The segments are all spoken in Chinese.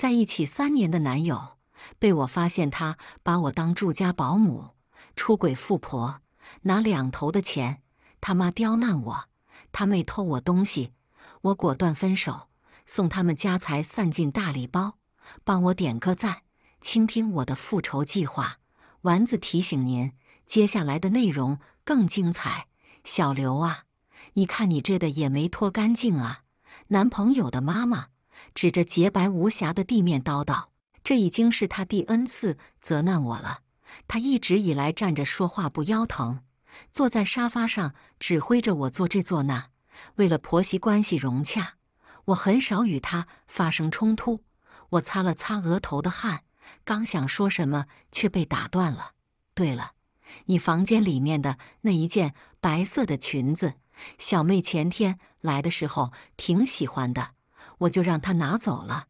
在一起三年的男友，被我发现他把我当住家保姆，出轨富婆，拿两头的钱，他妈刁难我，他妹偷我东西，我果断分手，送他们家财散尽大礼包，帮我点个赞，倾听我的复仇计划。丸子提醒您，接下来的内容更精彩。小刘啊，你看你这的也没拖干净啊，男朋友的妈妈。指着洁白无瑕的地面叨叨：“这已经是他第 n 次责难我了。他一直以来站着说话不腰疼，坐在沙发上指挥着我做这做那。为了婆媳关系融洽，我很少与他发生冲突。”我擦了擦额头的汗，刚想说什么，却被打断了。“对了，你房间里面的那一件白色的裙子，小妹前天来的时候挺喜欢的。”我就让他拿走了，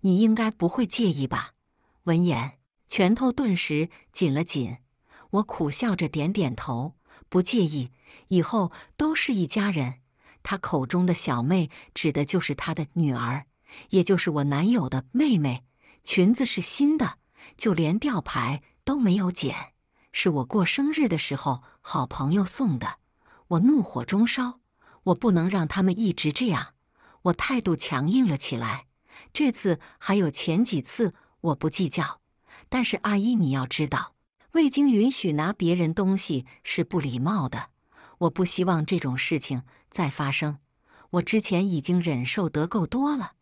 你应该不会介意吧？闻言，拳头顿时紧了紧。我苦笑着点点头，不介意，以后都是一家人。他口中的小妹指的就是他的女儿，也就是我男友的妹妹。裙子是新的，就连吊牌都没有剪，是我过生日的时候好朋友送的。我怒火中烧，我不能让他们一直这样。我态度强硬了起来。这次还有前几次，我不计较。但是阿姨，你要知道，未经允许拿别人东西是不礼貌的。我不希望这种事情再发生。我之前已经忍受得够多了。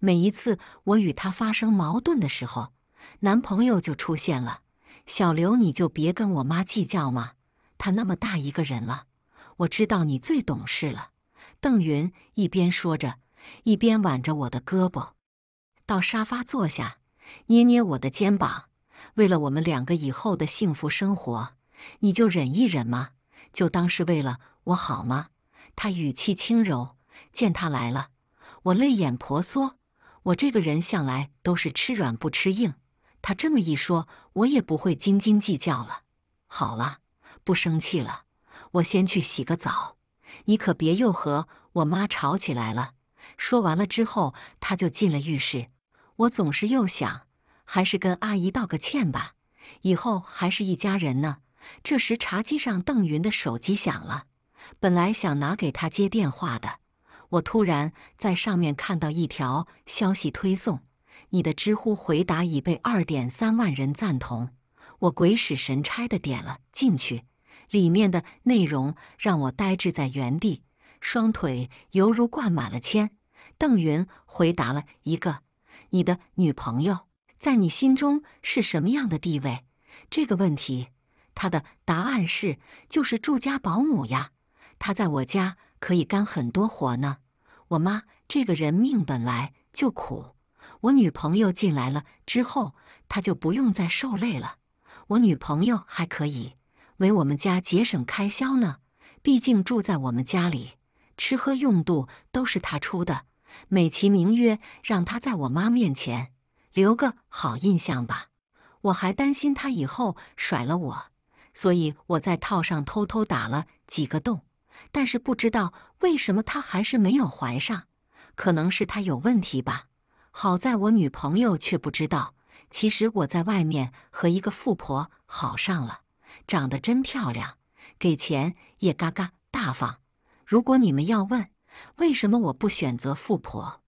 每一次我与他发生矛盾的时候，男朋友就出现了。小刘，你就别跟我妈计较嘛。他那么大一个人了，我知道你最懂事了。邓云一边说着。一边挽着我的胳膊，到沙发坐下，捏捏我的肩膀。为了我们两个以后的幸福生活，你就忍一忍嘛，就当是为了我好吗？他语气轻柔。见他来了，我泪眼婆娑。我这个人向来都是吃软不吃硬，他这么一说，我也不会斤斤计较了。好了，不生气了，我先去洗个澡，你可别又和我妈吵起来了。说完了之后，他就进了浴室。我总是又想，还是跟阿姨道个歉吧，以后还是一家人呢。这时，茶几上邓云的手机响了。本来想拿给他接电话的，我突然在上面看到一条消息推送：“你的知乎回答已被二点三万人赞同。”我鬼使神差的点了进去，里面的内容让我呆滞在原地，双腿犹如灌满了铅。邓云回答了一个你的女朋友在你心中是什么样的地位这个问题，他的答案是：就是住家保姆呀。她在我家可以干很多活呢。我妈这个人命本来就苦，我女朋友进来了之后，她就不用再受累了。我女朋友还可以为我们家节省开销呢，毕竟住在我们家里，吃喝用度都是她出的。美其名曰让他在我妈面前留个好印象吧，我还担心他以后甩了我，所以我在套上偷偷打了几个洞，但是不知道为什么他还是没有怀上，可能是他有问题吧。好在我女朋友却不知道，其实我在外面和一个富婆好上了，长得真漂亮，给钱也嘎嘎大方。如果你们要问。为什么我不选择富婆？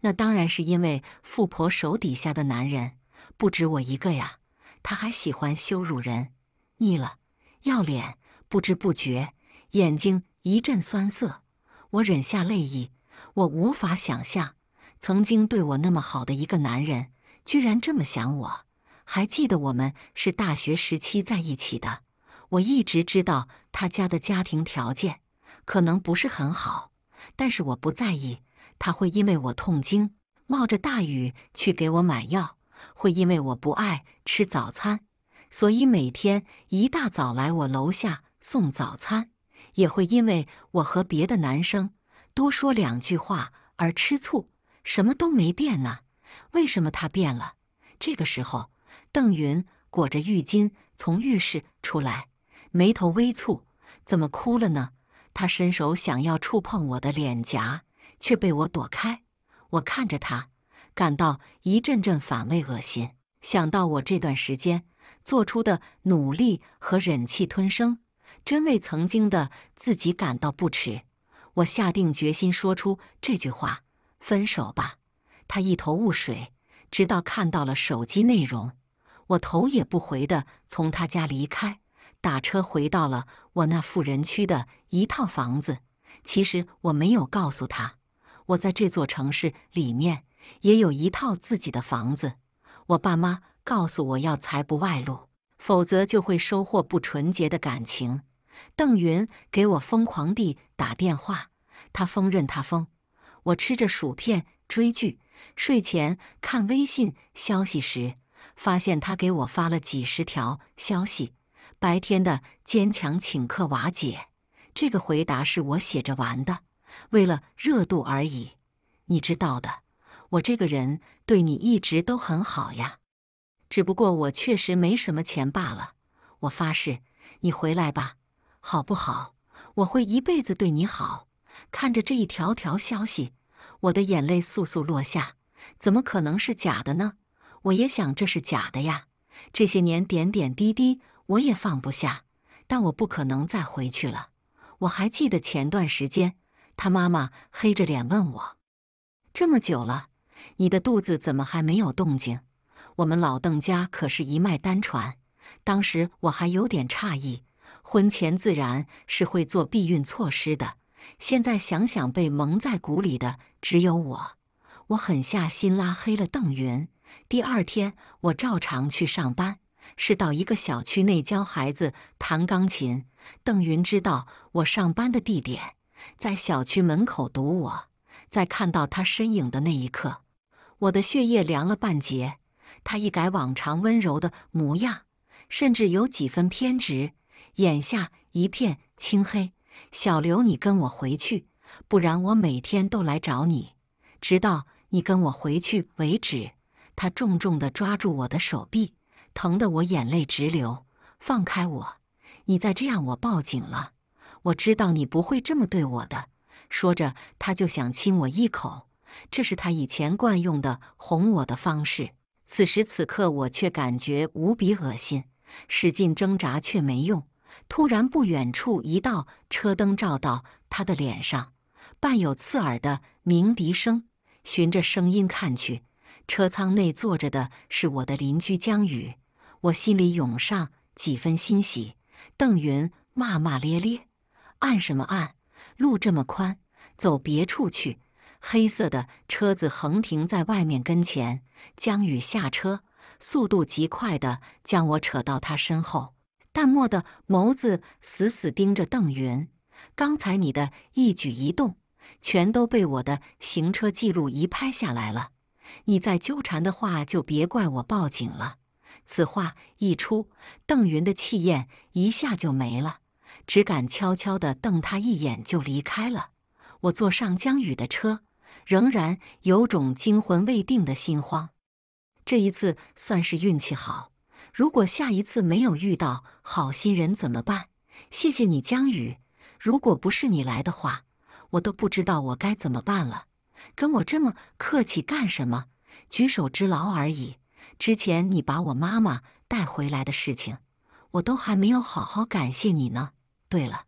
那当然是因为富婆手底下的男人不止我一个呀，他还喜欢羞辱人，腻了，要脸。不知不觉，眼睛一阵酸涩，我忍下泪意。我无法想象，曾经对我那么好的一个男人，居然这么想我。还记得我们是大学时期在一起的，我一直知道他家的家庭条件可能不是很好。但是我不在意，他会因为我痛经，冒着大雨去给我买药；会因为我不爱吃早餐，所以每天一大早来我楼下送早餐；也会因为我和别的男生多说两句话而吃醋。什么都没变呢？为什么他变了？这个时候，邓云裹着浴巾从浴室出来，眉头微蹙，怎么哭了呢？他伸手想要触碰我的脸颊，却被我躲开。我看着他，感到一阵阵反胃、恶心。想到我这段时间做出的努力和忍气吞声，真为曾经的自己感到不耻。我下定决心说出这句话：“分手吧。”他一头雾水，直到看到了手机内容。我头也不回地从他家离开。打车回到了我那富人区的一套房子。其实我没有告诉他，我在这座城市里面也有一套自己的房子。我爸妈告诉我要财不外露，否则就会收获不纯洁的感情。邓云给我疯狂地打电话，他疯，任他疯。我吃着薯片追剧，睡前看微信消息时，发现他给我发了几十条消息。白天的坚强，请客瓦解。这个回答是我写着玩的，为了热度而已。你知道的，我这个人对你一直都很好呀，只不过我确实没什么钱罢了。我发誓，你回来吧，好不好？我会一辈子对你好。看着这一条条消息，我的眼泪簌簌落下。怎么可能是假的呢？我也想这是假的呀。这些年点点滴滴。我也放不下，但我不可能再回去了。我还记得前段时间，他妈妈黑着脸问我：“这么久了，你的肚子怎么还没有动静？”我们老邓家可是一脉单传。当时我还有点诧异，婚前自然是会做避孕措施的。现在想想，被蒙在鼓里的只有我。我狠下心拉黑了邓云。第二天，我照常去上班。是到一个小区内教孩子弹钢琴。邓云知道我上班的地点，在小区门口堵我。在看到他身影的那一刻，我的血液凉了半截。他一改往常温柔的模样，甚至有几分偏执，眼下一片青黑。小刘，你跟我回去，不然我每天都来找你，直到你跟我回去为止。他重重地抓住我的手臂。疼得我眼泪直流，放开我！你再这样，我报警了。我知道你不会这么对我的。说着，他就想亲我一口，这是他以前惯用的哄我的方式。此时此刻，我却感觉无比恶心，使劲挣扎却没用。突然，不远处一道车灯照到他的脸上，伴有刺耳的鸣笛声。循着声音看去，车舱内坐着的是我的邻居江宇。我心里涌上几分欣喜。邓云骂骂咧咧：“按什么按？路这么宽，走别处去。”黑色的车子横停在外面跟前。江宇下车，速度极快的将我扯到他身后，淡漠的眸子死死盯着邓云：“刚才你的一举一动，全都被我的行车记录仪拍下来了。你再纠缠的话，就别怪我报警了。”此话一出，邓云的气焰一下就没了，只敢悄悄地瞪他一眼就离开了。我坐上江宇的车，仍然有种惊魂未定的心慌。这一次算是运气好，如果下一次没有遇到好心人怎么办？谢谢你，江宇。如果不是你来的话，我都不知道我该怎么办了。跟我这么客气干什么？举手之劳而已。之前你把我妈妈带回来的事情，我都还没有好好感谢你呢。对了，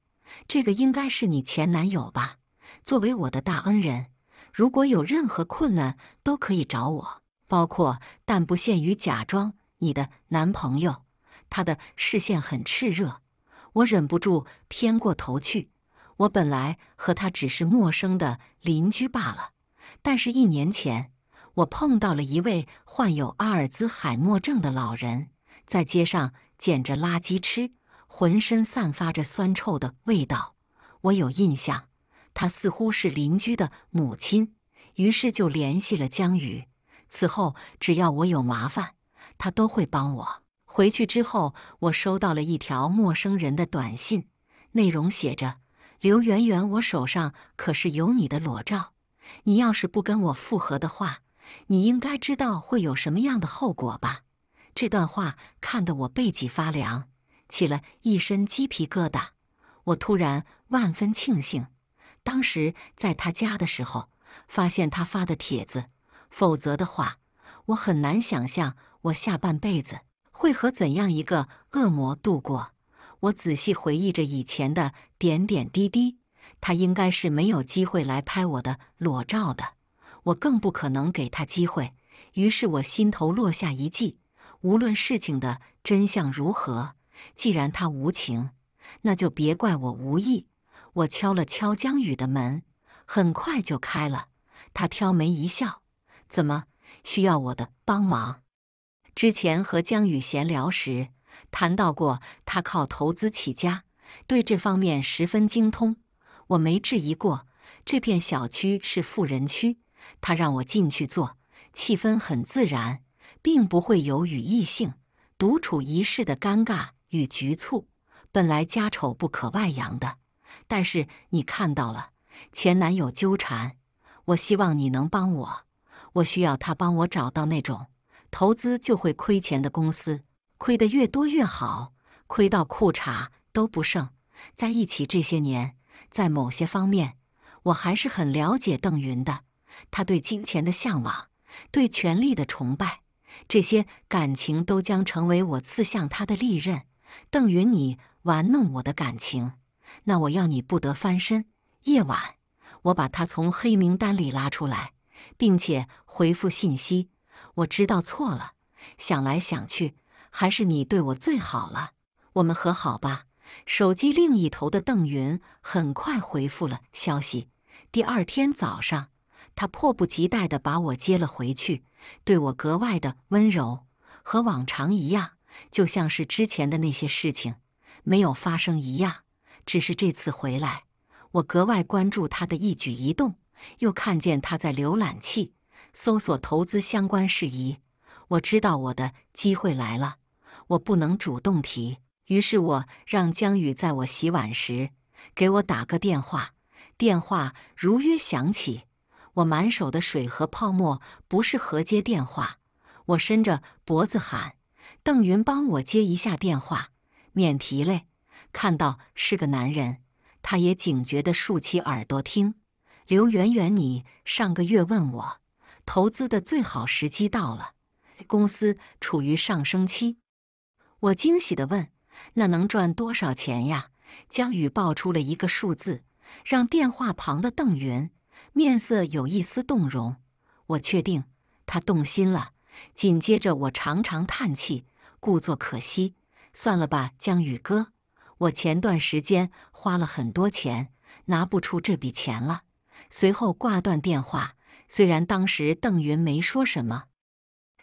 这个应该是你前男友吧？作为我的大恩人，如果有任何困难都可以找我，包括但不限于假装你的男朋友。他的视线很炽热，我忍不住偏过头去。我本来和他只是陌生的邻居罢了，但是一年前。我碰到了一位患有阿尔兹海默症的老人，在街上捡着垃圾吃，浑身散发着酸臭的味道。我有印象，他似乎是邻居的母亲，于是就联系了江宇。此后，只要我有麻烦，他都会帮我。回去之后，我收到了一条陌生人的短信，内容写着：“刘媛媛，我手上可是有你的裸照，你要是不跟我复合的话。”你应该知道会有什么样的后果吧？这段话看得我背脊发凉，起了一身鸡皮疙瘩。我突然万分庆幸，当时在他家的时候发现他发的帖子，否则的话，我很难想象我下半辈子会和怎样一个恶魔度过。我仔细回忆着以前的点点滴滴，他应该是没有机会来拍我的裸照的。我更不可能给他机会，于是我心头落下一计。无论事情的真相如何，既然他无情，那就别怪我无义。我敲了敲江宇的门，很快就开了。他挑眉一笑：“怎么需要我的帮忙？”之前和江宇闲聊时谈到过，他靠投资起家，对这方面十分精通。我没质疑过，这片小区是富人区。他让我进去坐，气氛很自然，并不会有与异性独处一室的尴尬与局促。本来家丑不可外扬的，但是你看到了前男友纠缠，我希望你能帮我。我需要他帮我找到那种投资就会亏钱的公司，亏得越多越好，亏到裤衩都不剩。在一起这些年，在某些方面，我还是很了解邓云的。他对金钱的向往，对权力的崇拜，这些感情都将成为我刺向他的利刃。邓云，你玩弄我的感情，那我要你不得翻身。夜晚，我把他从黑名单里拉出来，并且回复信息：“我知道错了。”想来想去，还是你对我最好了。我们和好吧。手机另一头的邓云很快回复了消息。第二天早上。他迫不及待地把我接了回去，对我格外的温柔，和往常一样，就像是之前的那些事情没有发生一样。只是这次回来，我格外关注他的一举一动，又看见他在浏览器搜索投资相关事宜。我知道我的机会来了，我不能主动提，于是我让江宇在我洗碗时给我打个电话。电话如约响起。我满手的水和泡沫不适合接电话，我伸着脖子喊：“邓云，帮我接一下电话，免提嘞。”看到是个男人，他也警觉地竖起耳朵听。刘媛媛，你上个月问我投资的最好时机到了，公司处于上升期。我惊喜地问：“那能赚多少钱呀？”江宇报出了一个数字，让电话旁的邓云。面色有一丝动容，我确定他动心了。紧接着，我长长叹气，故作可惜：“算了吧，江宇哥，我前段时间花了很多钱，拿不出这笔钱了。”随后挂断电话。虽然当时邓云没说什么，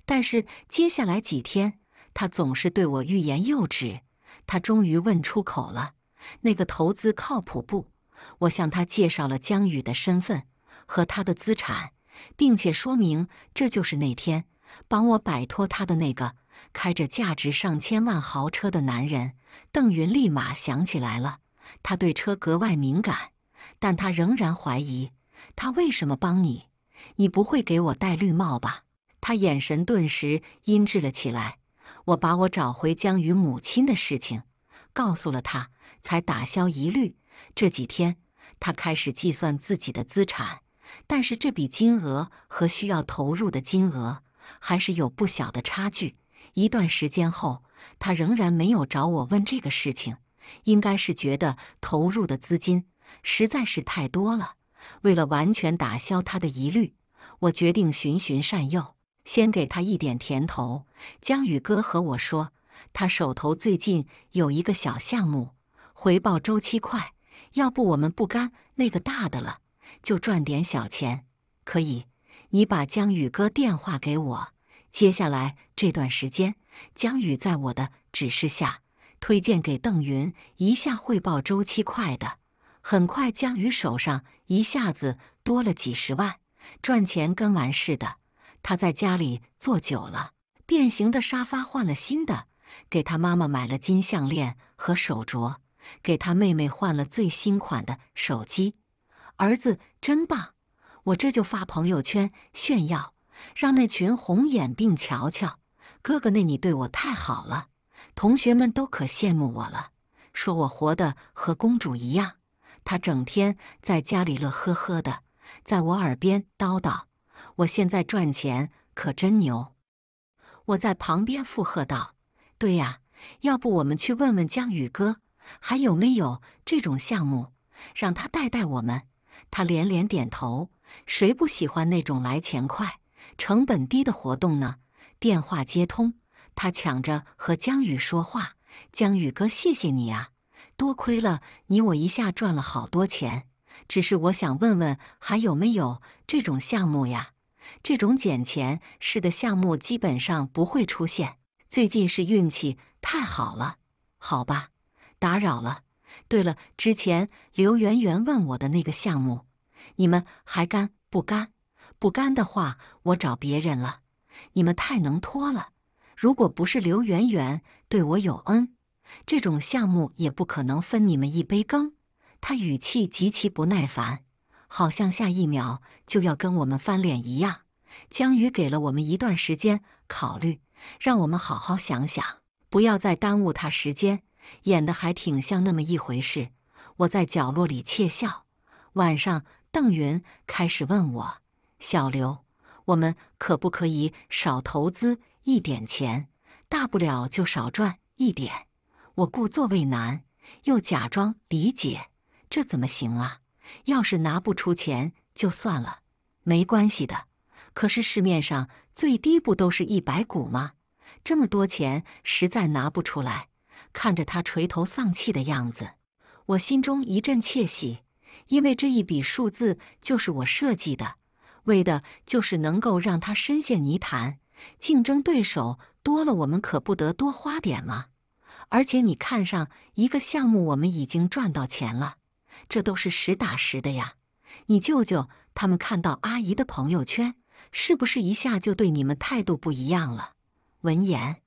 但是接下来几天，他总是对我欲言又止。他终于问出口了：“那个投资靠谱不？”我向他介绍了江宇的身份。和他的资产，并且说明这就是那天帮我摆脱他的那个开着价值上千万豪车的男人。邓云立马想起来了，他对车格外敏感，但他仍然怀疑他为什么帮你？你不会给我戴绿帽吧？他眼神顿时阴滞了起来。我把我找回江宇母亲的事情告诉了他，才打消疑虑。这几天，他开始计算自己的资产。但是这笔金额和需要投入的金额还是有不小的差距。一段时间后，他仍然没有找我问这个事情，应该是觉得投入的资金实在是太多了。为了完全打消他的疑虑，我决定循循善诱，先给他一点甜头。江宇哥和我说，他手头最近有一个小项目，回报周期快，要不我们不干那个大的了。就赚点小钱，可以。你把江宇哥电话给我。接下来这段时间，江宇在我的指示下，推荐给邓云一下汇报周期快的。很快，江宇手上一下子多了几十万，赚钱跟玩似的。他在家里坐久了，变形的沙发换了新的，给他妈妈买了金项链和手镯，给他妹妹换了最新款的手机。儿子真棒！我这就发朋友圈炫耀，让那群红眼病瞧瞧。哥哥，那你对我太好了，同学们都可羡慕我了，说我活的和公主一样。他整天在家里乐呵呵的，在我耳边叨叨。我现在赚钱可真牛！我在旁边附和道：“对呀，要不我们去问问江宇哥，还有没有这种项目，让他带带我们。”他连连点头，谁不喜欢那种来钱快、成本低的活动呢？电话接通，他抢着和江宇说话：“江宇哥，谢谢你啊，多亏了你，我一下赚了好多钱。只是我想问问，还有没有这种项目呀？这种捡钱式的项目基本上不会出现。最近是运气太好了，好吧，打扰了。”对了，之前刘媛媛问我的那个项目，你们还干不干？不干的话，我找别人了。你们太能拖了，如果不是刘媛媛对我有恩，这种项目也不可能分你们一杯羹。他语气极其不耐烦，好像下一秒就要跟我们翻脸一样。江宇给了我们一段时间考虑，让我们好好想想，不要再耽误他时间。演的还挺像那么一回事，我在角落里窃笑。晚上，邓云开始问我：“小刘，我们可不可以少投资一点钱？大不了就少赚一点。”我故作为难，又假装理解：“这怎么行啊？要是拿不出钱就算了，没关系的。可是市面上最低不都是一百股吗？这么多钱实在拿不出来。”看着他垂头丧气的样子，我心中一阵窃喜，因为这一笔数字就是我设计的，为的就是能够让他深陷泥潭。竞争对手多了，我们可不得多花点吗？而且你看上一个项目，我们已经赚到钱了，这都是实打实的呀。你舅舅他们看到阿姨的朋友圈，是不是一下就对你们态度不一样了？闻言，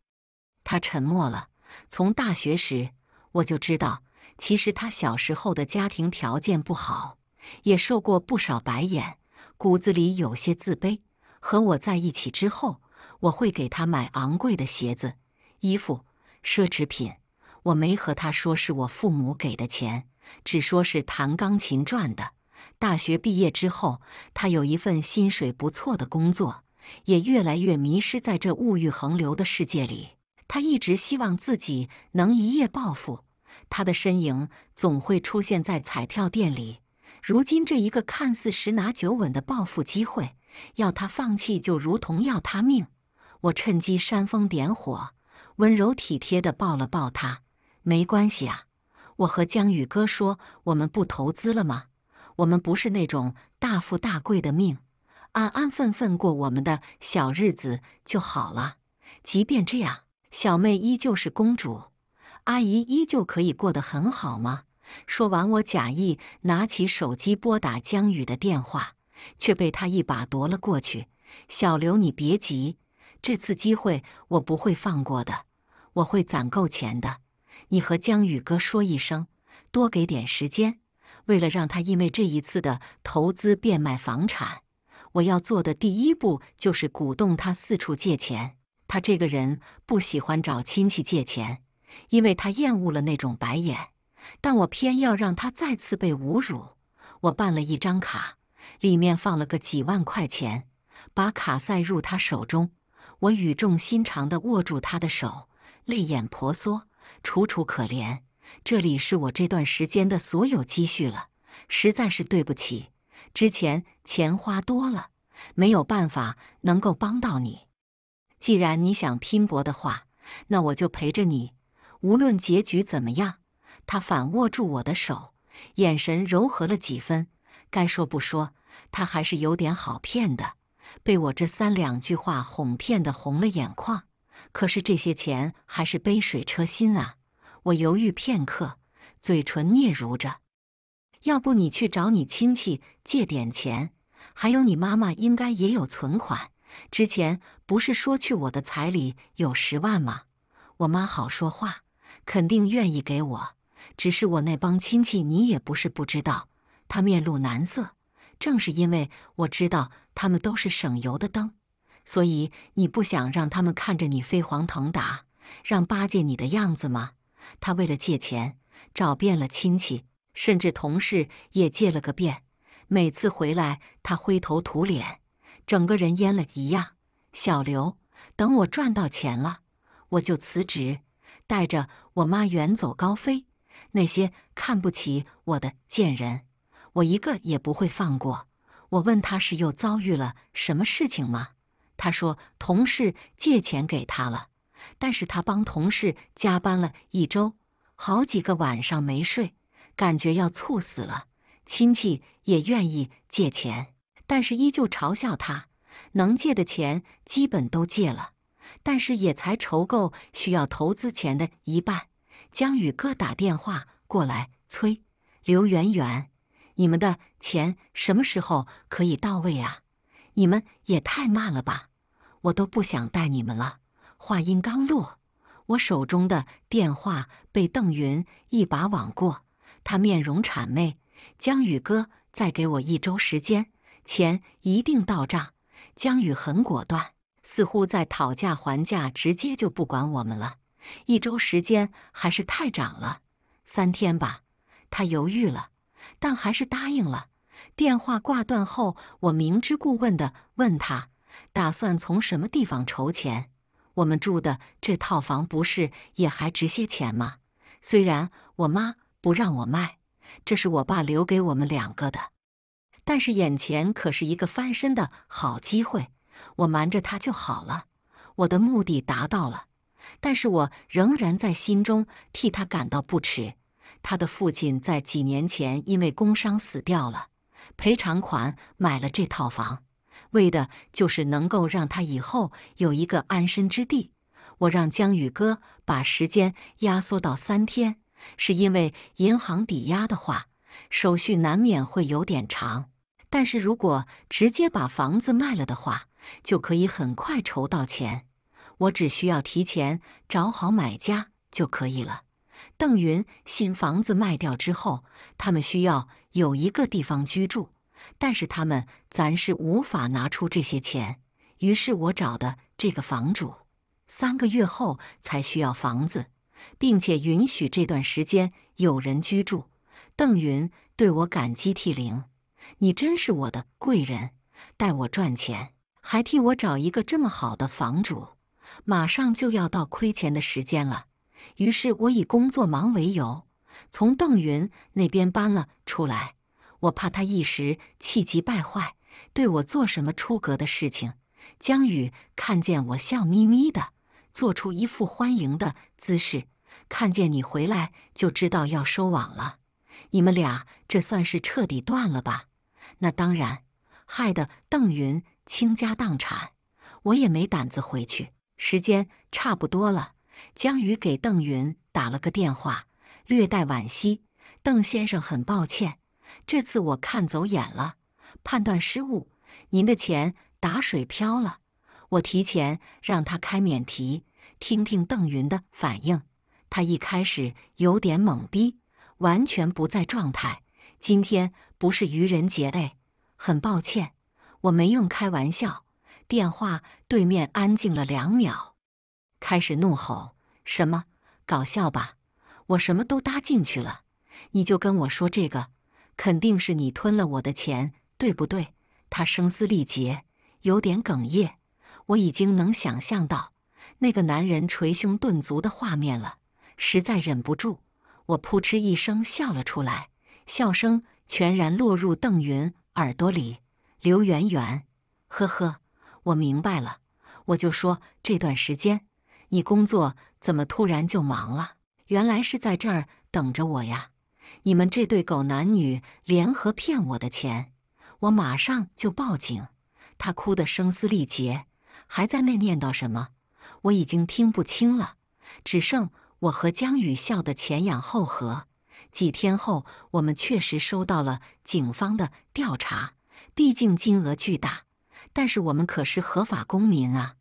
他沉默了。从大学时我就知道，其实他小时候的家庭条件不好，也受过不少白眼，骨子里有些自卑。和我在一起之后，我会给他买昂贵的鞋子、衣服、奢侈品。我没和他说是我父母给的钱，只说是弹钢琴赚的。大学毕业之后，他有一份薪水不错的工作，也越来越迷失在这物欲横流的世界里。他一直希望自己能一夜暴富，他的身影总会出现在彩票店里。如今这一个看似十拿九稳的暴富机会，要他放弃就如同要他命。我趁机煽风点火，温柔体贴的抱了抱他。没关系啊，我和江宇哥说，我们不投资了吗？我们不是那种大富大贵的命，安安分分过我们的小日子就好了。即便这样。小妹依旧是公主，阿姨依旧可以过得很好吗？说完，我假意拿起手机拨打江宇的电话，却被他一把夺了过去。小刘，你别急，这次机会我不会放过的，我会攒够钱的。你和江宇哥说一声，多给点时间。为了让他因为这一次的投资变卖房产，我要做的第一步就是鼓动他四处借钱。他这个人不喜欢找亲戚借钱，因为他厌恶了那种白眼。但我偏要让他再次被侮辱。我办了一张卡，里面放了个几万块钱，把卡塞入他手中。我语重心长地握住他的手，泪眼婆娑，楚楚可怜。这里是我这段时间的所有积蓄了，实在是对不起。之前钱花多了，没有办法能够帮到你。既然你想拼搏的话，那我就陪着你，无论结局怎么样。他反握住我的手，眼神柔和了几分。该说不说，他还是有点好骗的，被我这三两句话哄骗的红了眼眶。可是这些钱还是杯水车薪啊！我犹豫片刻，嘴唇嗫嚅着：“要不你去找你亲戚借点钱，还有你妈妈应该也有存款。”之前不是说去我的彩礼有十万吗？我妈好说话，肯定愿意给我。只是我那帮亲戚，你也不是不知道。他面露难色，正是因为我知道他们都是省油的灯，所以你不想让他们看着你飞黄腾达，让巴结你的样子吗？他为了借钱，找遍了亲戚，甚至同事也借了个遍，每次回来他灰头土脸。整个人淹了一样。小刘，等我赚到钱了，我就辞职，带着我妈远走高飞。那些看不起我的贱人，我一个也不会放过。我问他是又遭遇了什么事情吗？他说同事借钱给他了，但是他帮同事加班了一周，好几个晚上没睡，感觉要猝死了。亲戚也愿意借钱。但是依旧嘲笑他，能借的钱基本都借了，但是也才筹够需要投资钱的一半。江宇哥打电话过来催刘媛媛：“你们的钱什么时候可以到位啊？你们也太慢了吧！我都不想带你们了。”话音刚落，我手中的电话被邓云一把网过，他面容谄媚：“江宇哥，再给我一周时间。”钱一定到账。江宇很果断，似乎在讨价还价，直接就不管我们了。一周时间还是太长了，三天吧。他犹豫了，但还是答应了。电话挂断后，我明知故问的问他，打算从什么地方筹钱？我们住的这套房不是也还值些钱吗？虽然我妈不让我卖，这是我爸留给我们两个的。但是眼前可是一个翻身的好机会，我瞒着他就好了。我的目的达到了，但是我仍然在心中替他感到不耻。他的父亲在几年前因为工伤死掉了，赔偿款买了这套房，为的就是能够让他以后有一个安身之地。我让江宇哥把时间压缩到三天，是因为银行抵押的话，手续难免会有点长。但是如果直接把房子卖了的话，就可以很快筹到钱。我只需要提前找好买家就可以了。邓云，新房子卖掉之后，他们需要有一个地方居住，但是他们暂时无法拿出这些钱。于是我找的这个房主，三个月后才需要房子，并且允许这段时间有人居住。邓云对我感激涕零。你真是我的贵人，带我赚钱，还替我找一个这么好的房主。马上就要到亏钱的时间了，于是我以工作忙为由，从邓云那边搬了出来。我怕他一时气急败坏，对我做什么出格的事情。江宇看见我笑眯眯的，做出一副欢迎的姿势。看见你回来就知道要收网了。你们俩这算是彻底断了吧？那当然，害得邓云倾家荡产，我也没胆子回去。时间差不多了，江宇给邓云打了个电话，略带惋惜：“邓先生，很抱歉，这次我看走眼了，判断失误，您的钱打水漂了。我提前让他开免提，听听邓云的反应。他一开始有点懵逼，完全不在状态。”今天不是愚人节嘞，很抱歉，我没用开玩笑。电话对面安静了两秒，开始怒吼：“什么？搞笑吧？我什么都搭进去了，你就跟我说这个？肯定是你吞了我的钱，对不对？”他声嘶力竭，有点哽咽。我已经能想象到那个男人捶胸顿足的画面了，实在忍不住，我扑哧一声笑了出来。笑声全然落入邓云耳朵里。刘媛媛，呵呵，我明白了。我就说这段时间你工作怎么突然就忙了？原来是在这儿等着我呀！你们这对狗男女联合骗我的钱，我马上就报警！他哭得声嘶力竭，还在那念叨什么，我已经听不清了，只剩我和江宇笑得前仰后合。几天后，我们确实收到了警方的调查，毕竟金额巨大。但是我们可是合法公民啊！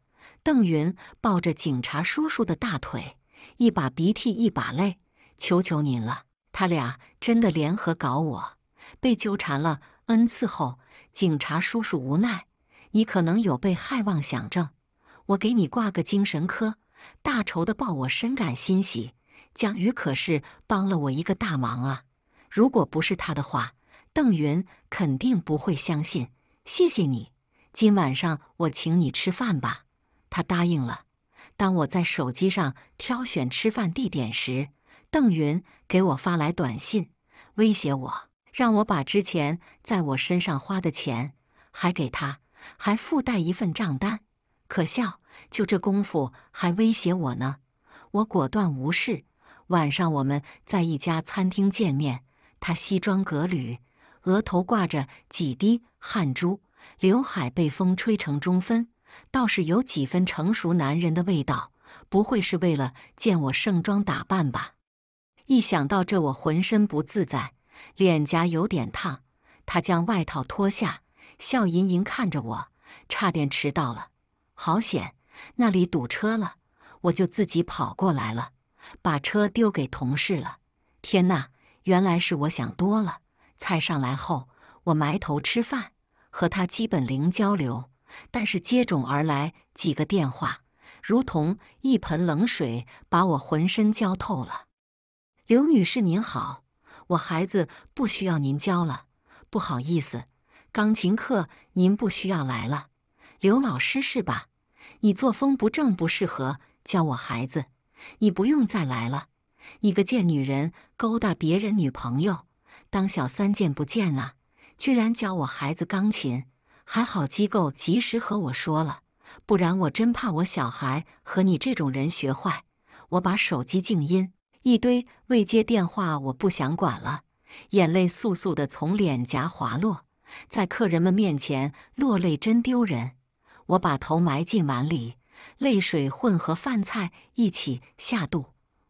邓云抱着警察叔叔的大腿，一把鼻涕一把泪，求求您了！他俩真的联合搞我，被纠缠了 n 次后，警察叔叔无奈：“你可能有被害妄想症，我给你挂个精神科。”大仇的报，我深感欣喜。蒋宇可是帮了我一个大忙啊！如果不是他的话，邓云肯定不会相信。谢谢你，今晚上我请你吃饭吧。他答应了。当我在手机上挑选吃饭地点时，邓云给我发来短信，威胁我，让我把之前在我身上花的钱还给他，还附带一份账单。可笑，就这功夫还威胁我呢！我果断无视。晚上我们在一家餐厅见面，他西装革履，额头挂着几滴汗珠，刘海被风吹成中分，倒是有几分成熟男人的味道。不会是为了见我盛装打扮吧？一想到这，我浑身不自在，脸颊有点烫。他将外套脱下，笑盈盈看着我，差点迟到了，好险！那里堵车了，我就自己跑过来了。把车丢给同事了。天呐，原来是我想多了。菜上来后，我埋头吃饭，和他基本零交流。但是接踵而来几个电话，如同一盆冷水，把我浑身浇透了。刘女士您好，我孩子不需要您教了，不好意思，钢琴课您不需要来了。刘老师是吧？你作风不正，不适合教我孩子。你不用再来了，你个贱女人，勾搭别人女朋友，当小三见不见啊？居然教我孩子钢琴，还好机构及时和我说了，不然我真怕我小孩和你这种人学坏。我把手机静音，一堆未接电话我不想管了，眼泪簌簌的从脸颊滑落，在客人们面前落泪真丢人。我把头埋进碗里。泪水混合饭菜一起下肚，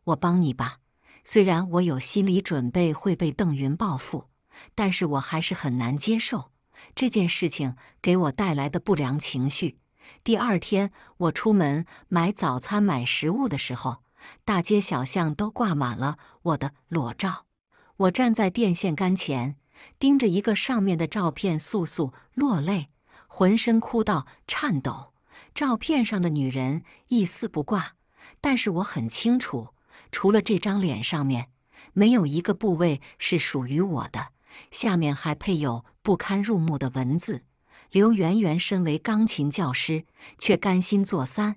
我帮你吧。虽然我有心理准备会被邓云报复，但是我还是很难接受这件事情给我带来的不良情绪。第二天，我出门买早餐、买食物的时候，大街小巷都挂满了我的裸照。我站在电线杆前，盯着一个上面的照片，簌簌落泪，浑身哭到颤抖。照片上的女人一丝不挂，但是我很清楚，除了这张脸上面，没有一个部位是属于我的。下面还配有不堪入目的文字。刘媛媛身为钢琴教师，却甘心做三，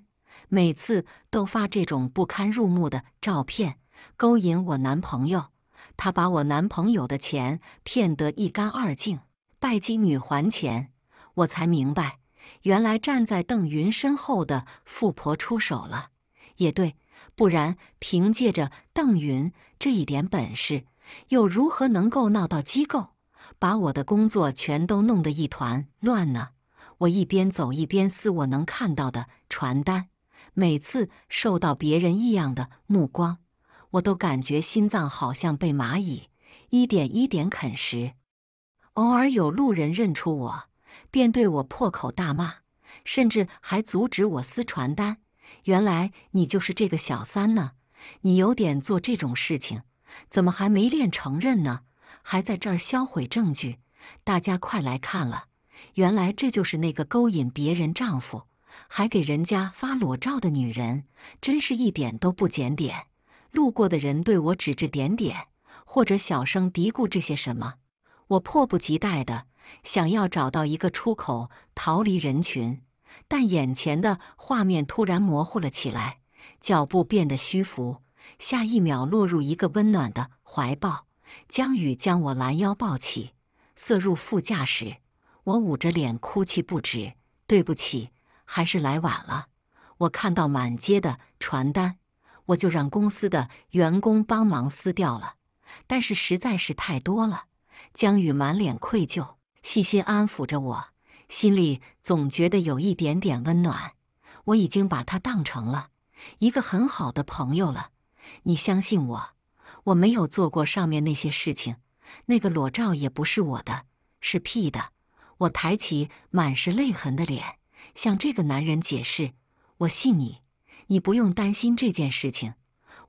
每次都发这种不堪入目的照片，勾引我男朋友。她把我男朋友的钱骗得一干二净，拜金女还钱，我才明白。原来站在邓云身后的富婆出手了，也对，不然凭借着邓云这一点本事，又如何能够闹到机构，把我的工作全都弄得一团乱呢？我一边走一边撕我能看到的传单，每次受到别人异样的目光，我都感觉心脏好像被蚂蚁一点一点啃食。偶尔有路人认出我。便对我破口大骂，甚至还阻止我撕传单。原来你就是这个小三呢！你有点做这种事情，怎么还没练承认呢？还在这儿销毁证据！大家快来看了，原来这就是那个勾引别人丈夫，还给人家发裸照的女人，真是一点都不检点。路过的人对我指指点点，或者小声嘀咕这些什么。我迫不及待的。想要找到一个出口逃离人群，但眼前的画面突然模糊了起来，脚步变得虚浮。下一秒，落入一个温暖的怀抱。江宇将我拦腰抱起，塞入副驾驶。我捂着脸哭泣不止。对不起，还是来晚了。我看到满街的传单，我就让公司的员工帮忙撕掉了，但是实在是太多了。江宇满脸愧疚。细心安抚着我，心里总觉得有一点点温暖。我已经把他当成了一个很好的朋友了。你相信我，我没有做过上面那些事情，那个裸照也不是我的，是 P 的。我抬起满是泪痕的脸，向这个男人解释：“我信你，你不用担心这件事情，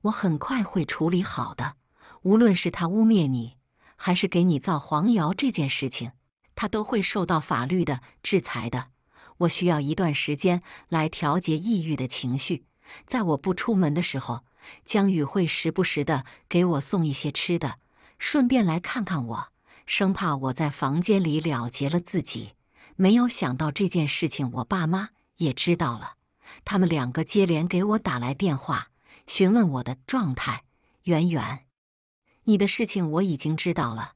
我很快会处理好的。无论是他污蔑你，还是给你造黄谣这件事情。”他都会受到法律的制裁的。我需要一段时间来调节抑郁的情绪。在我不出门的时候，江宇会时不时的给我送一些吃的，顺便来看看我，生怕我在房间里了结了自己。没有想到这件事情，我爸妈也知道了，他们两个接连给我打来电话，询问我的状态。圆圆，你的事情我已经知道了，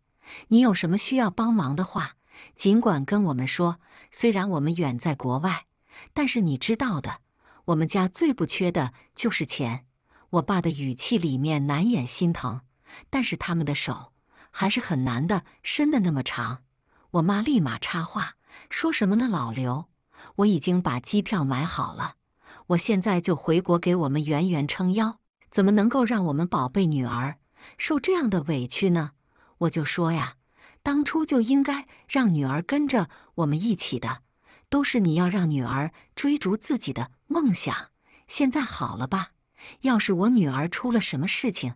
你有什么需要帮忙的话？尽管跟我们说，虽然我们远在国外，但是你知道的，我们家最不缺的就是钱。我爸的语气里面难掩心疼，但是他们的手还是很难的，伸的那么长。我妈立马插话，说什么呢？老刘，我已经把机票买好了，我现在就回国给我们圆圆撑腰，怎么能够让我们宝贝女儿受这样的委屈呢？我就说呀。当初就应该让女儿跟着我们一起的，都是你要让女儿追逐自己的梦想。现在好了吧？要是我女儿出了什么事情，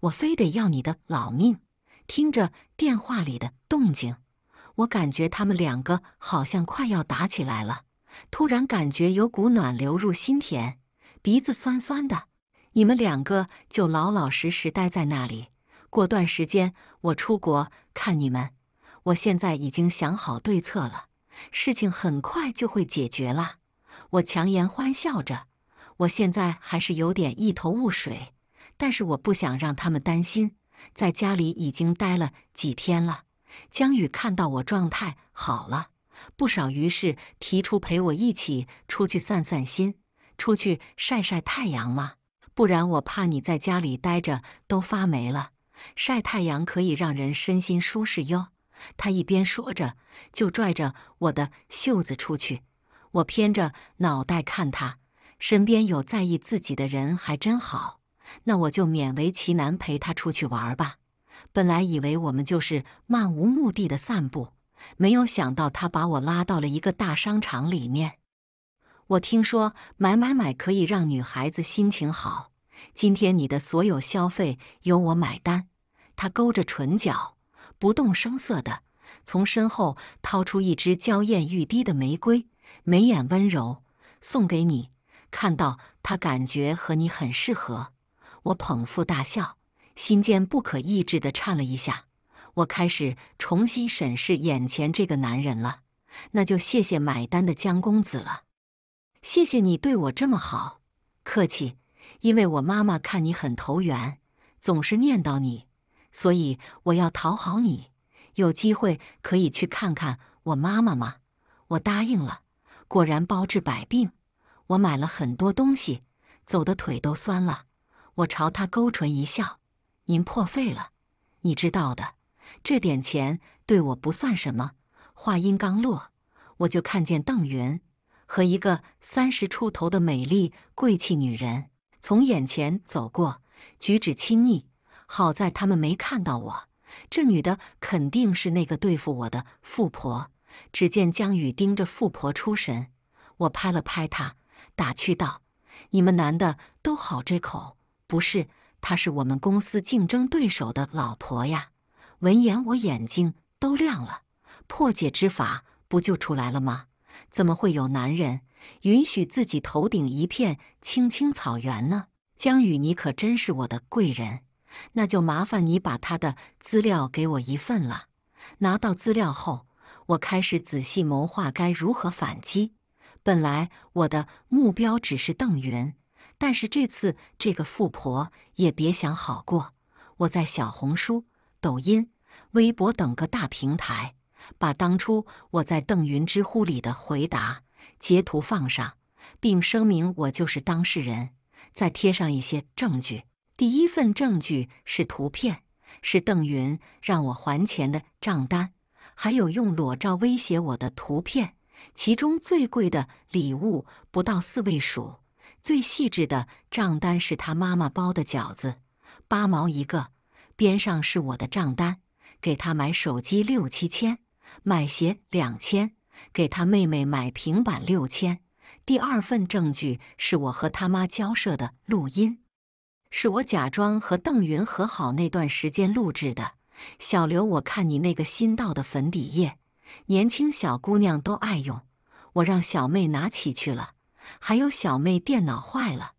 我非得要你的老命！听着电话里的动静，我感觉他们两个好像快要打起来了。突然感觉有股暖流入心田，鼻子酸酸的。你们两个就老老实实待在那里，过段时间我出国。看你们，我现在已经想好对策了，事情很快就会解决了。我强颜欢笑着，我现在还是有点一头雾水，但是我不想让他们担心。在家里已经待了几天了，江宇看到我状态好了不少，于是提出陪我一起出去散散心，出去晒晒太阳嘛，不然我怕你在家里待着都发霉了。晒太阳可以让人身心舒适哟。他一边说着，就拽着我的袖子出去。我偏着脑袋看他，身边有在意自己的人还真好。那我就勉为其难陪他出去玩吧。本来以为我们就是漫无目的的散步，没有想到他把我拉到了一个大商场里面。我听说买买买可以让女孩子心情好。今天你的所有消费由我买单。他勾着唇角，不动声色的从身后掏出一支娇艳欲滴的玫瑰，眉眼温柔，送给你。看到他，感觉和你很适合。我捧腹大笑，心间不可抑制地颤了一下。我开始重新审视眼前这个男人了。那就谢谢买单的江公子了，谢谢你对我这么好。客气，因为我妈妈看你很投缘，总是念叨你。所以我要讨好你，有机会可以去看看我妈妈吗？我答应了，果然包治百病。我买了很多东西，走的腿都酸了。我朝他勾唇一笑：“您破费了，你知道的，这点钱对我不算什么。”话音刚落，我就看见邓云和一个三十出头的美丽贵气女人从眼前走过，举止亲昵。好在他们没看到我，这女的肯定是那个对付我的富婆。只见江宇盯着富婆出神，我拍了拍他，打趣道：“你们男的都好这口，不是？她是我们公司竞争对手的老婆呀。”闻言，我眼睛都亮了，破解之法不就出来了吗？怎么会有男人允许自己头顶一片青青草原呢？江宇，你可真是我的贵人。那就麻烦你把他的资料给我一份了。拿到资料后，我开始仔细谋划该如何反击。本来我的目标只是邓云，但是这次这个富婆也别想好过。我在小红书、抖音、微博等个大平台，把当初我在邓云知乎里的回答截图放上，并声明我就是当事人，再贴上一些证据。第一份证据是图片，是邓云让我还钱的账单，还有用裸照威胁我的图片。其中最贵的礼物不到四位数，最细致的账单是他妈妈包的饺子，八毛一个。边上是我的账单，给他买手机六七千，买鞋两千，给他妹妹买平板六千。第二份证据是我和他妈交涉的录音。是我假装和邓云和好那段时间录制的。小刘，我看你那个新到的粉底液，年轻小姑娘都爱用，我让小妹拿起去了。还有小妹电脑坏了，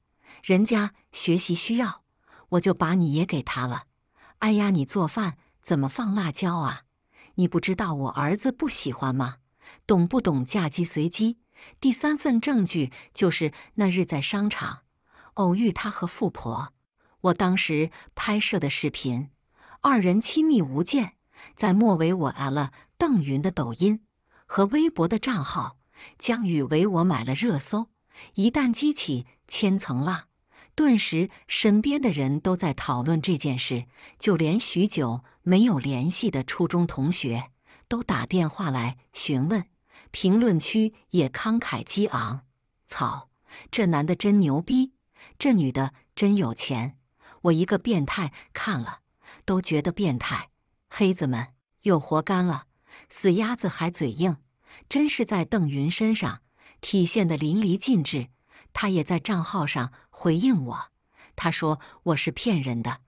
人家学习需要，我就把你也给她了。哎呀，你做饭怎么放辣椒啊？你不知道我儿子不喜欢吗？懂不懂嫁鸡随鸡？第三份证据就是那日在商场偶遇他和富婆。我当时拍摄的视频，二人亲密无间。在末尾我加了邓云的抖音和微博的账号。江宇为我买了热搜，一旦激起千层浪，顿时身边的人都在讨论这件事。就连许久没有联系的初中同学都打电话来询问。评论区也慷慨激昂：“操，这男的真牛逼，这女的真有钱。”我一个变态看了，都觉得变态。黑子们又活干了，死鸭子还嘴硬，真是在邓云身上体现的淋漓尽致。他也在账号上回应我，他说我是骗人的，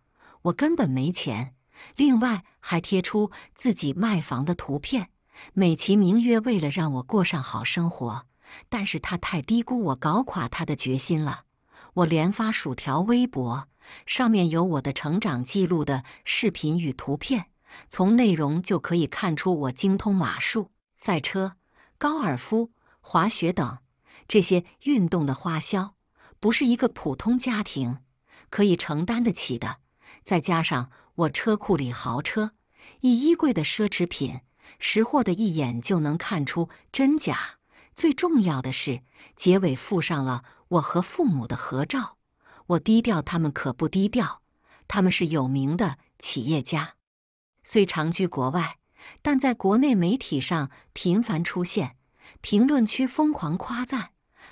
我根本没钱。另外还贴出自己卖房的图片，美其名曰为了让我过上好生活。但是他太低估我搞垮他的决心了。我连发数条微博。上面有我的成长记录的视频与图片，从内容就可以看出我精通马术、赛车、高尔夫、滑雪等这些运动的花销，不是一个普通家庭可以承担得起的。再加上我车库里豪车一衣柜的奢侈品，识货的一眼就能看出真假。最重要的是，结尾附上了我和父母的合照。我低调，他们可不低调。他们是有名的企业家，虽常居国外，但在国内媒体上频繁出现。评论区疯狂夸赞。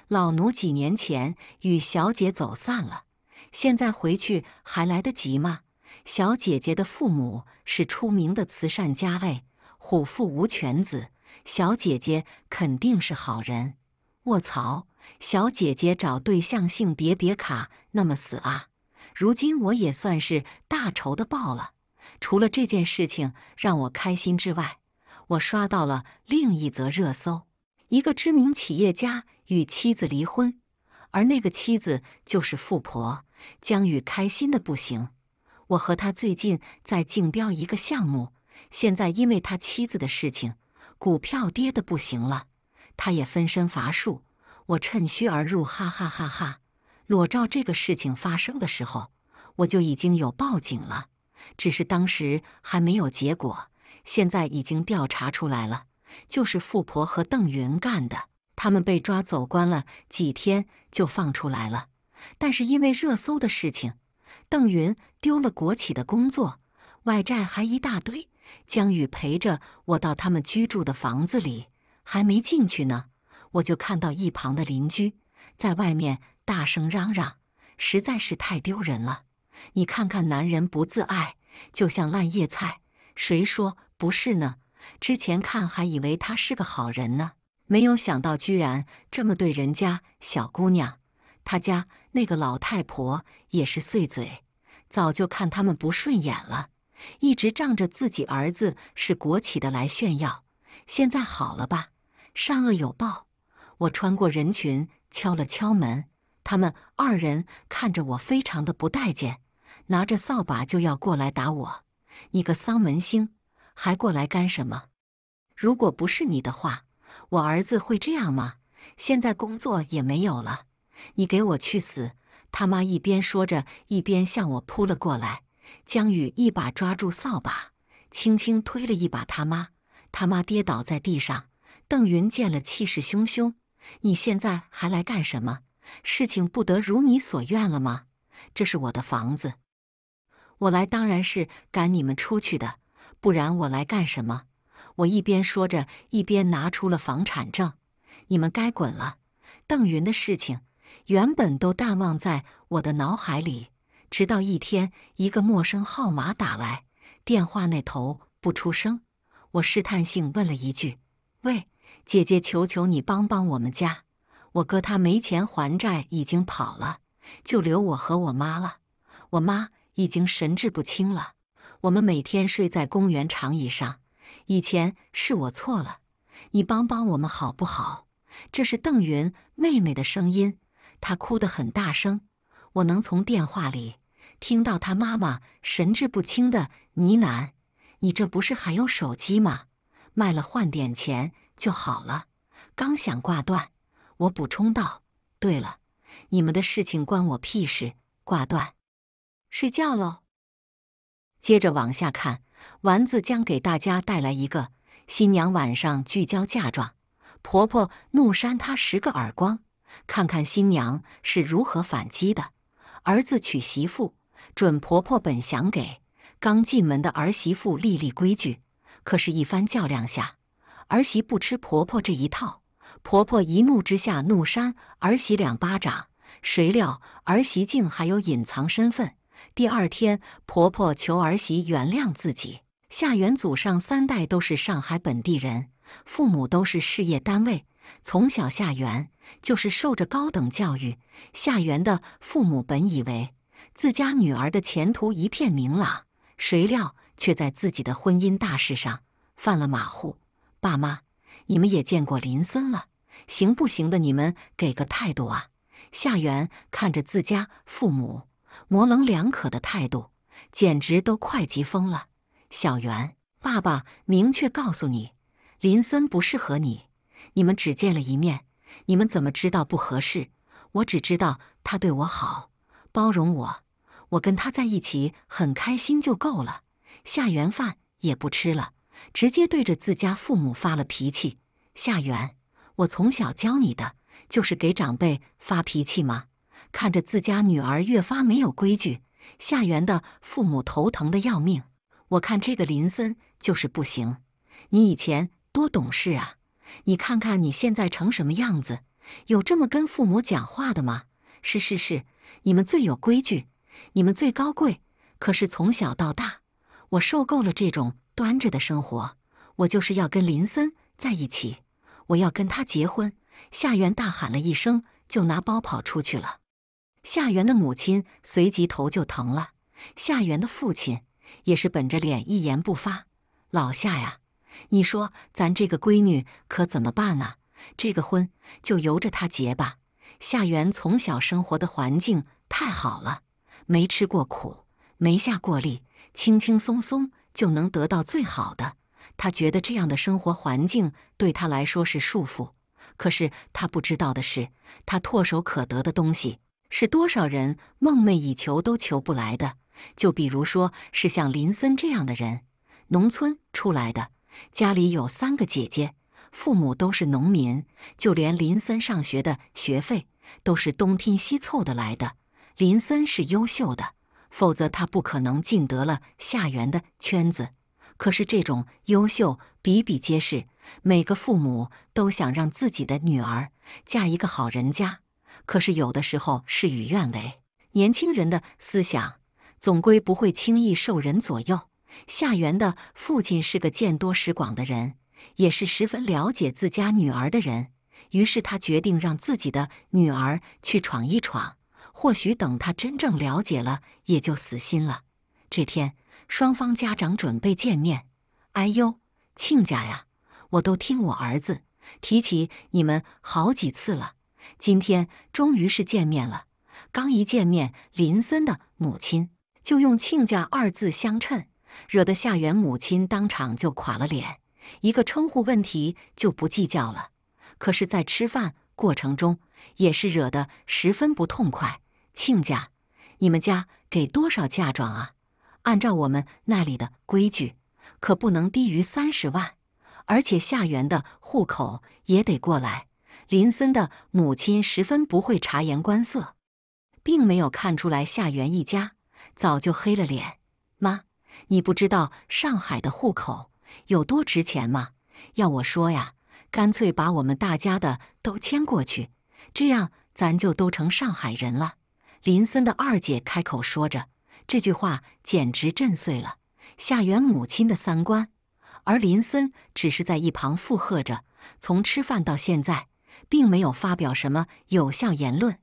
老奴几年前与小姐走散了，现在回去还来得及吗？小姐姐的父母是出名的慈善家，哎，虎父无犬子，小姐姐肯定是好人。卧槽！小姐姐找对象，性别别卡那么死啊！如今我也算是大仇的报了。除了这件事情让我开心之外，我刷到了另一则热搜：一个知名企业家与妻子离婚，而那个妻子就是富婆江宇，开心的不行。我和他最近在竞标一个项目，现在因为他妻子的事情，股票跌的不行了，他也分身乏术。我趁虚而入，哈哈哈哈！裸照这个事情发生的时候，我就已经有报警了，只是当时还没有结果。现在已经调查出来了，就是富婆和邓云干的。他们被抓走关了几天就放出来了，但是因为热搜的事情，邓云丢了国企的工作，外债还一大堆。江宇陪着我到他们居住的房子里，还没进去呢。我就看到一旁的邻居在外面大声嚷嚷，实在是太丢人了。你看看，男人不自爱，就像烂叶菜，谁说不是呢？之前看还以为他是个好人呢，没有想到居然这么对人家小姑娘。他家那个老太婆也是碎嘴，早就看他们不顺眼了，一直仗着自己儿子是国企的来炫耀。现在好了吧，善恶有报。我穿过人群，敲了敲门。他们二人看着我，非常的不待见，拿着扫把就要过来打我。你个丧门星，还过来干什么？如果不是你的话，我儿子会这样吗？现在工作也没有了，你给我去死！他妈一边说着，一边向我扑了过来。江宇一把抓住扫把，轻轻推了一把他妈，他妈跌倒在地上。邓云见了，气势汹汹。你现在还来干什么？事情不得如你所愿了吗？这是我的房子，我来当然是赶你们出去的，不然我来干什么？我一边说着，一边拿出了房产证。你们该滚了。邓云的事情原本都淡忘在我的脑海里，直到一天，一个陌生号码打来，电话那头不出声，我试探性问了一句：“喂。”姐姐，求求你帮帮我们家，我哥他没钱还债，已经跑了，就留我和我妈了。我妈已经神志不清了，我们每天睡在公园长椅上。以前是我错了，你帮帮我们好不好？这是邓云妹妹的声音，她哭得很大声。我能从电话里听到她妈妈神志不清的呢喃。你这不是还有手机吗？卖了换点钱。就好了。刚想挂断，我补充道：“对了，你们的事情关我屁事。”挂断，睡觉喽。接着往下看，丸子将给大家带来一个新娘晚上聚焦嫁妆，婆婆怒扇她十个耳光，看看新娘是如何反击的。儿子娶媳妇，准婆婆本想给刚进门的儿媳妇立立规矩，可是一番较量下。儿媳不吃婆婆这一套，婆婆一怒之下怒扇儿媳两巴掌。谁料儿媳竟还有隐藏身份。第二天，婆婆求儿媳原谅自己。夏元祖上三代都是上海本地人，父母都是事业单位，从小夏元就是受着高等教育。夏元的父母本以为自家女儿的前途一片明朗，谁料却在自己的婚姻大事上犯了马虎。爸妈，你们也见过林森了，行不行的？你们给个态度啊！夏元看着自家父母模棱两可的态度，简直都快急疯了。小元，爸爸明确告诉你，林森不适合你。你们只见了一面，你们怎么知道不合适？我只知道他对我好，包容我，我跟他在一起很开心就够了。夏元饭也不吃了。直接对着自家父母发了脾气。夏元，我从小教你的就是给长辈发脾气吗？看着自家女儿越发没有规矩，夏元的父母头疼的要命。我看这个林森就是不行。你以前多懂事啊，你看看你现在成什么样子？有这么跟父母讲话的吗？是是是，你们最有规矩，你们最高贵。可是从小到大，我受够了这种。端着的生活，我就是要跟林森在一起，我要跟他结婚。夏元大喊了一声，就拿包跑出去了。夏元的母亲随即头就疼了，夏元的父亲也是本着脸一言不发。老夏呀，你说咱这个闺女可怎么办啊？这个婚就由着她结吧。夏元从小生活的环境太好了，没吃过苦，没下过力，轻轻松松。就能得到最好的。他觉得这样的生活环境对他来说是束缚。可是他不知道的是，他唾手可得的东西，是多少人梦寐以求都求不来的。就比如说是像林森这样的人，农村出来的，家里有三个姐姐，父母都是农民，就连林森上学的学费，都是东拼西凑的来的。林森是优秀的。否则，他不可能进得了夏元的圈子。可是，这种优秀比比皆是，每个父母都想让自己的女儿嫁一个好人家。可是，有的时候事与愿违。年轻人的思想总归不会轻易受人左右。夏元的父亲是个见多识广的人，也是十分了解自家女儿的人。于是，他决定让自己的女儿去闯一闯。或许等他真正了解了，也就死心了。这天，双方家长准备见面。哎呦，亲家呀，我都听我儿子提起你们好几次了。今天终于是见面了。刚一见面，林森的母亲就用“亲家”二字相称，惹得夏元母亲当场就垮了脸。一个称呼问题就不计较了，可是，在吃饭过程中，也是惹得十分不痛快。亲家，你们家给多少嫁妆啊？按照我们那里的规矩，可不能低于三十万。而且夏元的户口也得过来。林森的母亲十分不会察言观色，并没有看出来夏元一家早就黑了脸。妈，你不知道上海的户口有多值钱吗？要我说呀，干脆把我们大家的都迁过去，这样咱就都成上海人了。林森的二姐开口说着这句话，简直震碎了夏元母亲的三观。而林森只是在一旁附和着，从吃饭到现在，并没有发表什么有效言论。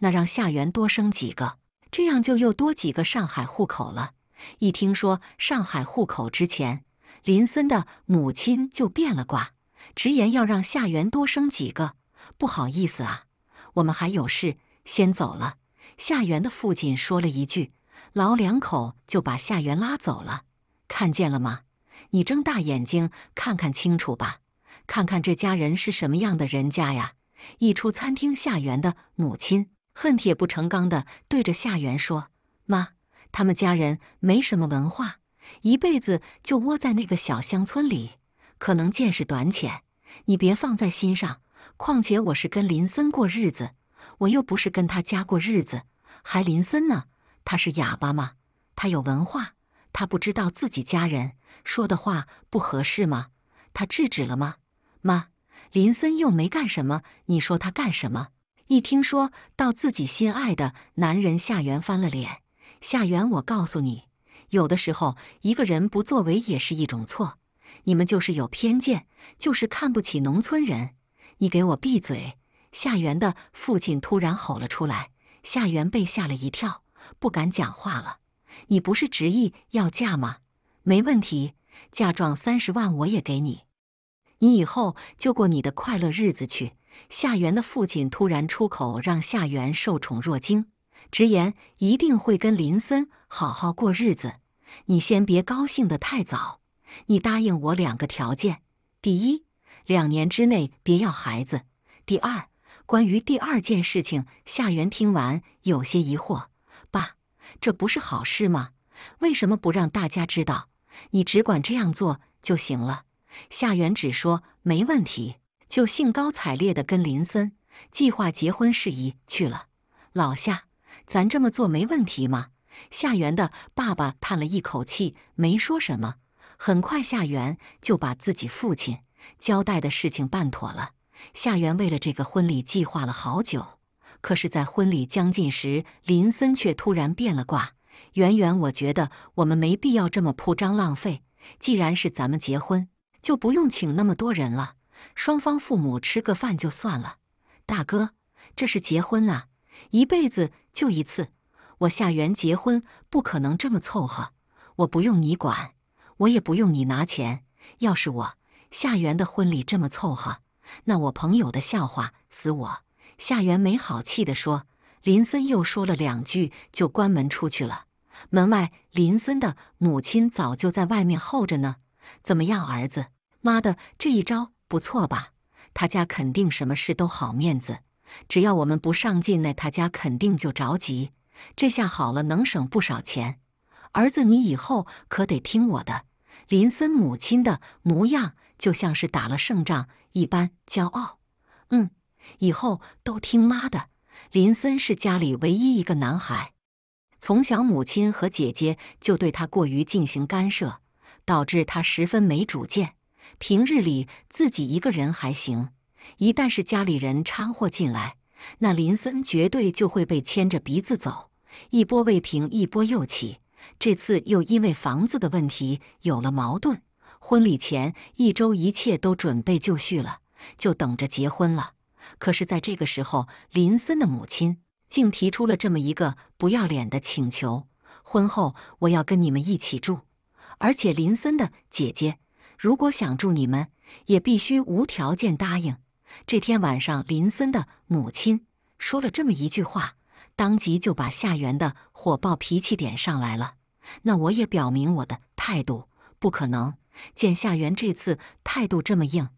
那让夏元多生几个，这样就又多几个上海户口了。一听说上海户口之前，林森的母亲就变了卦，直言要让夏元多生几个。不好意思啊，我们还有事先走了。夏元的父亲说了一句，老两口就把夏元拉走了。看见了吗？你睁大眼睛看看清楚吧，看看这家人是什么样的人家呀！一出餐厅，夏元的母亲恨铁不成钢地对着夏元说：“妈，他们家人没什么文化，一辈子就窝在那个小乡村里，可能见识短浅，你别放在心上。况且我是跟林森过日子。”我又不是跟他家过日子，还林森呢？他是哑巴吗？他有文化，他不知道自己家人说的话不合适吗？他制止了吗？妈，林森又没干什么，你说他干什么？一听说到自己心爱的男人夏元翻了脸，夏元，我告诉你，有的时候一个人不作为也是一种错。你们就是有偏见，就是看不起农村人，你给我闭嘴。夏元的父亲突然吼了出来，夏元被吓了一跳，不敢讲话了。你不是执意要嫁吗？没问题，嫁妆三十万我也给你，你以后就过你的快乐日子去。夏元的父亲突然出口，让夏元受宠若惊，直言一定会跟林森好好过日子。你先别高兴的太早，你答应我两个条件：第一，两年之内别要孩子；第二。关于第二件事情，夏元听完有些疑惑：“爸，这不是好事吗？为什么不让大家知道？你只管这样做就行了。”夏元只说没问题，就兴高采烈地跟林森计划结婚事宜去了。老夏，咱这么做没问题吗？夏元的爸爸叹了一口气，没说什么。很快，夏元就把自己父亲交代的事情办妥了。夏媛为了这个婚礼计划了好久，可是，在婚礼将近时，林森却突然变了卦。媛媛，我觉得我们没必要这么铺张浪费。既然是咱们结婚，就不用请那么多人了。双方父母吃个饭就算了。大哥，这是结婚啊，一辈子就一次。我夏媛结婚不可能这么凑合，我不用你管，我也不用你拿钱。要是我夏媛的婚礼这么凑合。那我朋友的笑话死我！夏元没好气地说。林森又说了两句，就关门出去了。门外，林森的母亲早就在外面候着呢。怎么样，儿子？妈的，这一招不错吧？他家肯定什么事都好面子，只要我们不上进，那他家肯定就着急。这下好了，能省不少钱。儿子，你以后可得听我的。林森母亲的模样就像是打了胜仗。一般骄傲，嗯，以后都听妈的。林森是家里唯一一个男孩，从小母亲和姐姐就对他过于进行干涉，导致他十分没主见。平日里自己一个人还行，一旦是家里人掺和进来，那林森绝对就会被牵着鼻子走。一波未平，一波又起，这次又因为房子的问题有了矛盾。婚礼前一周，一切都准备就绪了，就等着结婚了。可是，在这个时候，林森的母亲竟提出了这么一个不要脸的请求：婚后我要跟你们一起住，而且林森的姐姐如果想住，你们也必须无条件答应。这天晚上，林森的母亲说了这么一句话，当即就把夏元的火爆脾气点上来了。那我也表明我的态度，不可能。见夏媛这次态度这么硬，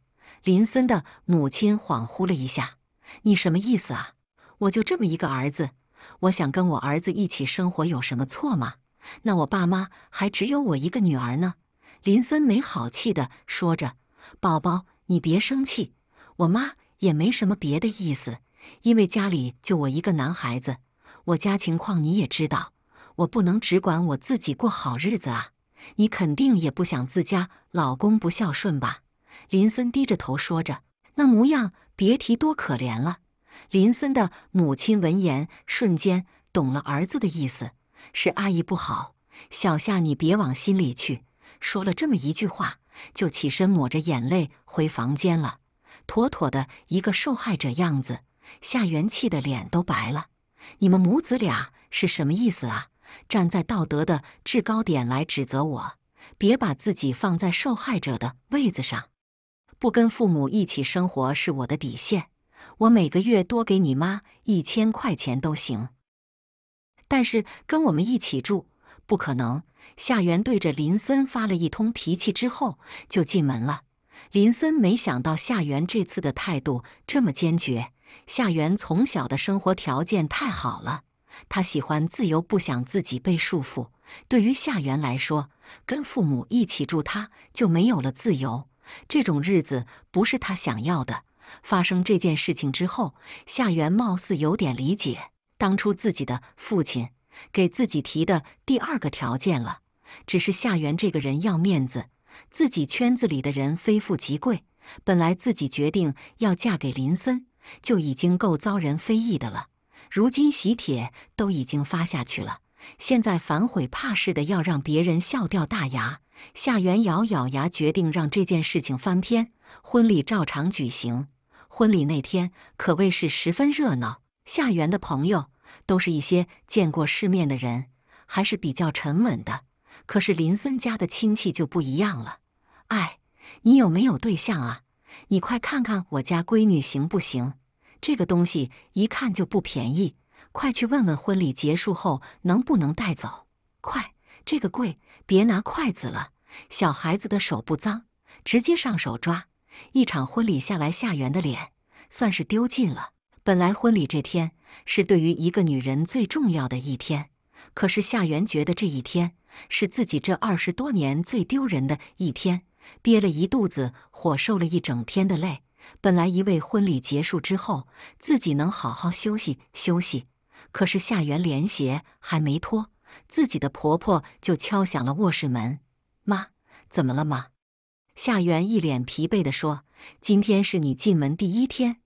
林森的母亲恍惚了一下：“你什么意思啊？我就这么一个儿子，我想跟我儿子一起生活有什么错吗？那我爸妈还只有我一个女儿呢。”林森没好气的说着：“宝宝，你别生气，我妈也没什么别的意思，因为家里就我一个男孩子，我家情况你也知道，我不能只管我自己过好日子啊。”你肯定也不想自家老公不孝顺吧？林森低着头说着，那模样别提多可怜了。林森的母亲闻言，瞬间懂了儿子的意思，是阿姨不好。小夏，你别往心里去。说了这么一句话，就起身抹着眼泪回房间了，妥妥的一个受害者样子。夏元气的脸都白了，你们母子俩是什么意思啊？站在道德的制高点来指责我，别把自己放在受害者的位子上。不跟父母一起生活是我的底线，我每个月多给你妈一千块钱都行。但是跟我们一起住不可能。夏元对着林森发了一通脾气之后就进门了。林森没想到夏元这次的态度这么坚决。夏元从小的生活条件太好了。他喜欢自由，不想自己被束缚。对于夏媛来说，跟父母一起住，他就没有了自由。这种日子不是他想要的。发生这件事情之后，夏媛貌似有点理解当初自己的父亲给自己提的第二个条件了。只是夏媛这个人要面子，自己圈子里的人非富即贵，本来自己决定要嫁给林森就已经够遭人非议的了。如今喜帖都已经发下去了，现在反悔怕事的要让别人笑掉大牙。夏元咬咬牙，决定让这件事情翻篇。婚礼照常举行，婚礼那天可谓是十分热闹。夏元的朋友都是一些见过世面的人，还是比较沉稳的。可是林森家的亲戚就不一样了。哎，你有没有对象啊？你快看看我家闺女行不行？这个东西一看就不便宜，快去问问婚礼结束后能不能带走。快，这个贵，别拿筷子了，小孩子的手不脏，直接上手抓。一场婚礼下来，夏媛的脸算是丢尽了。本来婚礼这天是对于一个女人最重要的一天，可是夏媛觉得这一天是自己这二十多年最丢人的一天，憋了一肚子火，受了一整天的累。本来以为婚礼结束之后自己能好好休息休息，可是夏元连鞋还没脱，自己的婆婆就敲响了卧室门。“妈，怎么了妈？”夏元一脸疲惫地说，“今天是你进门第一天，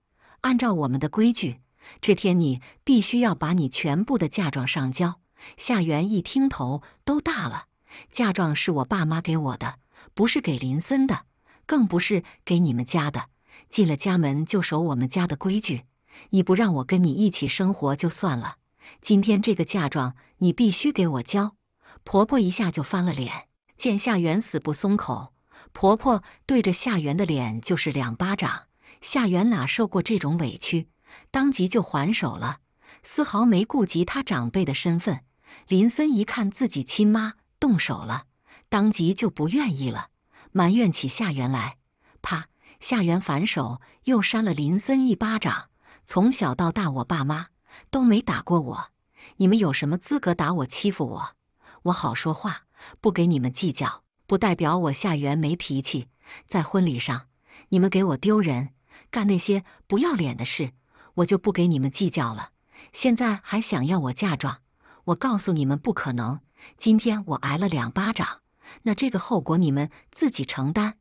按照我们的规矩，这天你必须要把你全部的嫁妆上交。”夏元一听头都大了，“嫁妆是我爸妈给我的，不是给林森的，更不是给你们家的。”进了家门就守我们家的规矩，你不让我跟你一起生活就算了，今天这个嫁妆你必须给我交。婆婆一下就翻了脸，见夏元死不松口，婆婆对着夏元的脸就是两巴掌。夏元哪受过这种委屈，当即就还手了，丝毫没顾及她长辈的身份。林森一看自己亲妈动手了，当即就不愿意了，埋怨起夏元来。啪！夏元反手又扇了林森一巴掌。从小到大，我爸妈都没打过我。你们有什么资格打我、欺负我？我好说话，不给你们计较，不代表我夏元没脾气。在婚礼上，你们给我丢人，干那些不要脸的事，我就不给你们计较了。现在还想要我嫁妆，我告诉你们不可能。今天我挨了两巴掌，那这个后果你们自己承担。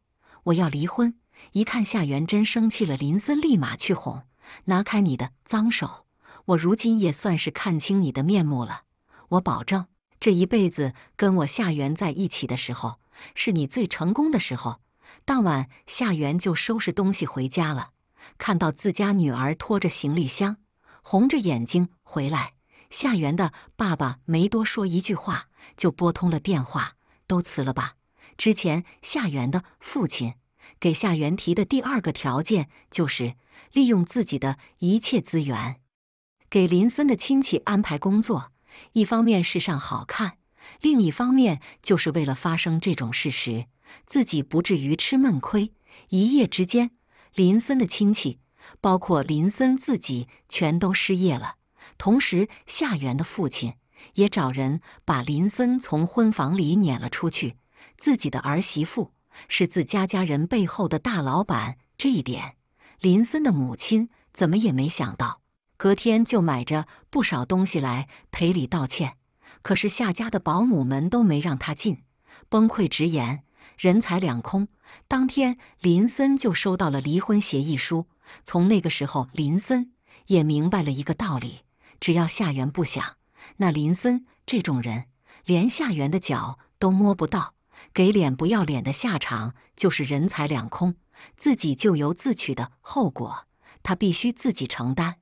我要离婚。一看夏元真生气了，林森立马去哄：“拿开你的脏手！我如今也算是看清你的面目了。我保证，这一辈子跟我夏元在一起的时候，是你最成功的时候。”当晚，夏元就收拾东西回家了。看到自家女儿拖着行李箱，红着眼睛回来，夏元的爸爸没多说一句话，就拨通了电话：“都辞了吧。之前夏元的父亲。”给夏元提的第二个条件就是利用自己的一切资源，给林森的亲戚安排工作。一方面是上好看，另一方面就是为了发生这种事实，自己不至于吃闷亏。一夜之间，林森的亲戚，包括林森自己，全都失业了。同时，夏元的父亲也找人把林森从婚房里撵了出去，自己的儿媳妇。是自家家人背后的大老板，这一点林森的母亲怎么也没想到。隔天就买着不少东西来赔礼道歉，可是夏家的保姆门都没让他进，崩溃直言人财两空。当天林森就收到了离婚协议书。从那个时候，林森也明白了一个道理：只要夏元不想，那林森这种人连夏元的脚都摸不到。给脸不要脸的下场就是人财两空，自己咎由自取的后果，他必须自己承担。